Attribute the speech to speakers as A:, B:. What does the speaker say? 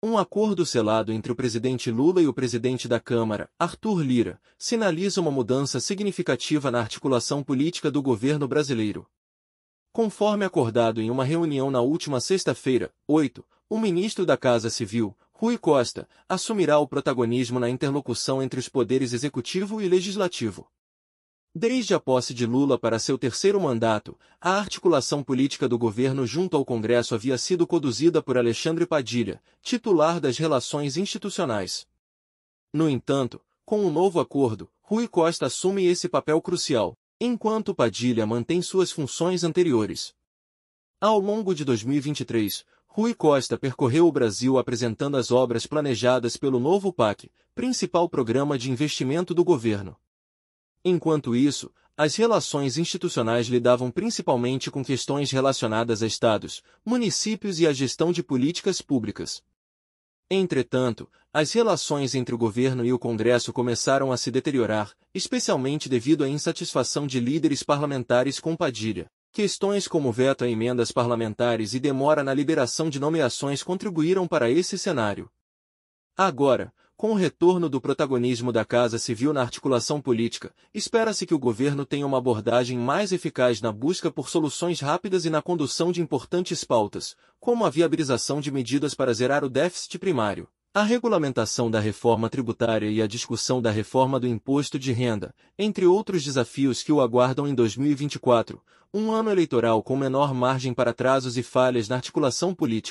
A: Um acordo selado entre o presidente Lula e o presidente da Câmara, Arthur Lira, sinaliza uma mudança significativa na articulação política do governo brasileiro. Conforme acordado em uma reunião na última sexta-feira, 8, o ministro da Casa Civil, Rui Costa, assumirá o protagonismo na interlocução entre os poderes executivo e legislativo. Desde a posse de Lula para seu terceiro mandato, a articulação política do governo junto ao Congresso havia sido conduzida por Alexandre Padilha, titular das relações institucionais. No entanto, com o um novo acordo, Rui Costa assume esse papel crucial, enquanto Padilha mantém suas funções anteriores. Ao longo de 2023, Rui Costa percorreu o Brasil apresentando as obras planejadas pelo novo PAC, principal programa de investimento do governo. Enquanto isso, as relações institucionais lidavam principalmente com questões relacionadas a estados, municípios e a gestão de políticas públicas. Entretanto, as relações entre o governo e o Congresso começaram a se deteriorar, especialmente devido à insatisfação de líderes parlamentares com Padilha. Questões como veto a emendas parlamentares e demora na liberação de nomeações contribuíram para esse cenário. Agora, com o retorno do protagonismo da Casa Civil na articulação política, espera-se que o governo tenha uma abordagem mais eficaz na busca por soluções rápidas e na condução de importantes pautas, como a viabilização de medidas para zerar o déficit primário, a regulamentação da reforma tributária e a discussão da reforma do imposto de renda, entre outros desafios que o aguardam em 2024, um ano eleitoral com menor margem para atrasos e falhas na articulação política.